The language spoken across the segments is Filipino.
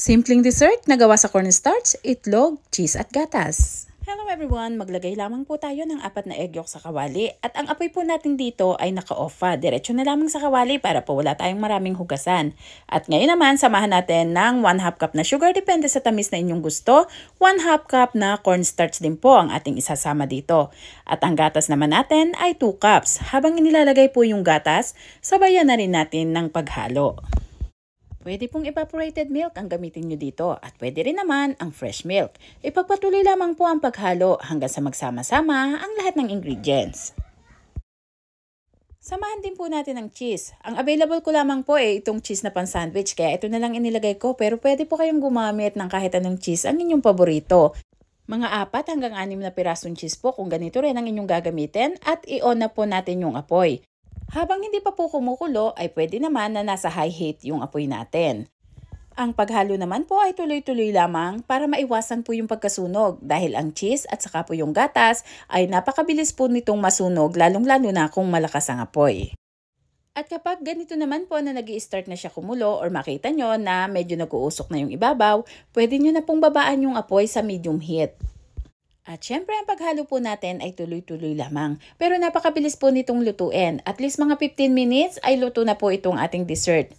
Simpleng dessert na gawa sa cornstarch, itlog, cheese at gatas. Hello everyone! Maglagay lamang po tayo ng apat na egg yolk sa kawali at ang apoy po natin dito ay naka offa pa. Diretso na lamang sa kawali para po wala tayong maraming hugasan. At ngayon naman, samahan natin ng 1 half cup na sugar depende sa tamis na inyong gusto. 1 half cup na cornstarch din po ang ating isasama dito. At ang gatas naman natin ay 2 cups. Habang inilalagay po yung gatas, sabayan na rin natin ng paghalo. Pwede pong evaporated milk ang gamitin nyo dito at pwede rin naman ang fresh milk. Ipagpatuloy lamang po ang paghalo hanggang sa magsama-sama ang lahat ng ingredients. Samahan din po natin ang cheese. Ang available ko lamang po eh itong cheese na pan-sandwich kaya ito na lang inilagay ko pero pwede po kayong gumamit ng kahit anong cheese ang inyong paborito. Mga apat hanggang anim na pirasong cheese po kung ganito rin ang inyong gagamitin at i-on na po natin yung apoy. Habang hindi pa po kumukulo ay pwede naman na nasa high heat yung apoy natin. Ang paghalo naman po ay tuloy-tuloy lamang para maiwasan po yung pagkasunog dahil ang cheese at saka po yung gatas ay napakabilis po nitong masunog lalong-lalo na kung malakas ang apoy. At kapag ganito naman po na nag start na siya kumulo or makita nyo na medyo nag-uusok na yung ibabaw, pwede nyo na pong babaan yung apoy sa medium heat. At syempre ang paghalo po natin ay tuloy-tuloy lamang. Pero napakabilis po nitong lutuin. At least mga 15 minutes ay luto na po itong ating dessert.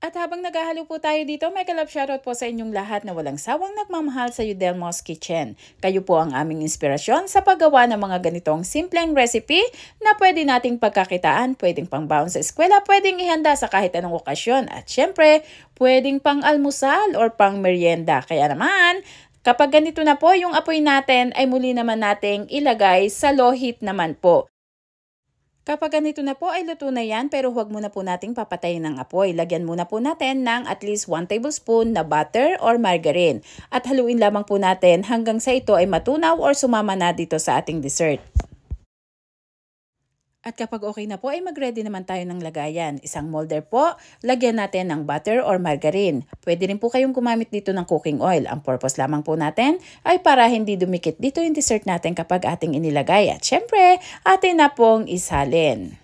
At habang naghahalo po tayo dito, may kalab shoutout po sa inyong lahat na walang sawang nagmamahal sa Udelmos Kitchen. Kayo po ang aming inspirasyon sa paggawa ng mga ganitong simpleng recipe na pwede nating pagkakitaan, pwedeng pang sa eskwela, pwedeng ihanda sa kahit anong okasyon at syempre, pwedeng pang almusal or pang merienda. Kaya naman, Kapag ganito na po yung apoy natin ay muli naman nating ilagay sa low heat naman po. Kapag ganito na po ay luto na yan pero huwag muna po nating papatayin ng apoy. Lagyan muna po natin ng at least 1 tablespoon na butter or margarine at haluin lamang po natin hanggang sa ito ay matunaw or sumama na dito sa ating dessert. At kapag okay na po ay mag-ready naman tayo ng lagayan. Isang molder po, lagyan natin ng butter or margarine. Pwede rin po kayong gumamit dito ng cooking oil. Ang purpose lamang po natin ay para hindi dumikit dito yung dessert natin kapag ating inilagay. At syempre, atin na pong isalin.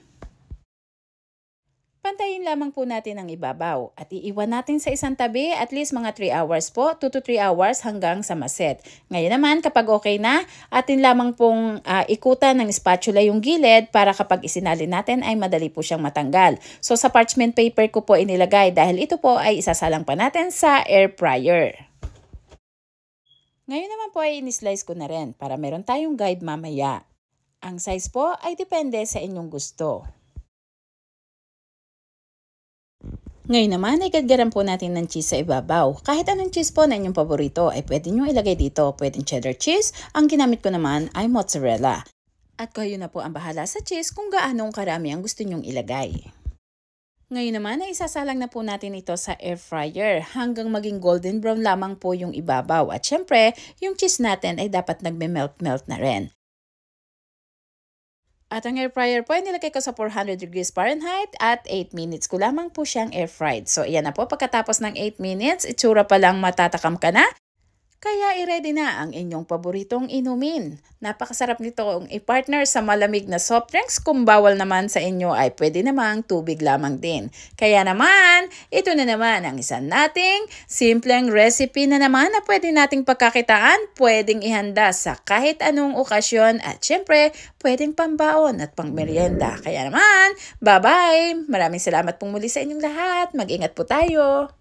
Pantayin lamang po natin ang ibabaw at iiwan natin sa isang tabi at least mga 3 hours po, 2 to 3 hours hanggang sa maset. Ngayon naman kapag okay na, atin lamang pong uh, ikutan ng spatula yung gilid para kapag isinalin natin ay madali po siyang matanggal. So sa parchment paper ko po inilagay dahil ito po ay isasalang pa natin sa air fryer. Ngayon naman po ay inislice ko na rin para meron tayong guide mamaya. Ang size po ay depende sa inyong gusto. Ngayon naman ay gadgaran po natin ng cheese sa ibabaw. Kahit anong cheese po na inyong paborito ay pwede nyo ilagay dito. Pwedeng cheddar cheese, ang ginamit ko naman ay mozzarella. At kayo na po ang bahala sa cheese kung gaanong karami ang gusto nyong ilagay. Ngayon naman ay isasalang na po natin ito sa air fryer hanggang maging golden brown lamang po yung ibabaw. At syempre, yung cheese natin ay dapat nagme-melt-melt na rin. At ang air fryer po, nilagay ko sa 400 degrees Fahrenheit at 8 minutes ko lamang po siyang air fried. So, iyan na po. Pagkatapos ng 8 minutes, itsura pa lang matatakam ka na. Kaya i-ready na ang inyong paboritong inumin. Napakasarap nito ang i-partner sa malamig na soft drinks. Kung bawal naman sa inyo ay pwede namang tubig lamang din. Kaya naman, ito na naman ang isa nating simpleng recipe na naman na pwede nating pagkakitaan, pwedeng ihanda sa kahit anong okasyon at syempre, pwedeng pambaon at pangmeryenda. Kaya naman, bye-bye! Maraming salamat pong muli sa inyong lahat. Mag-ingat po tayo!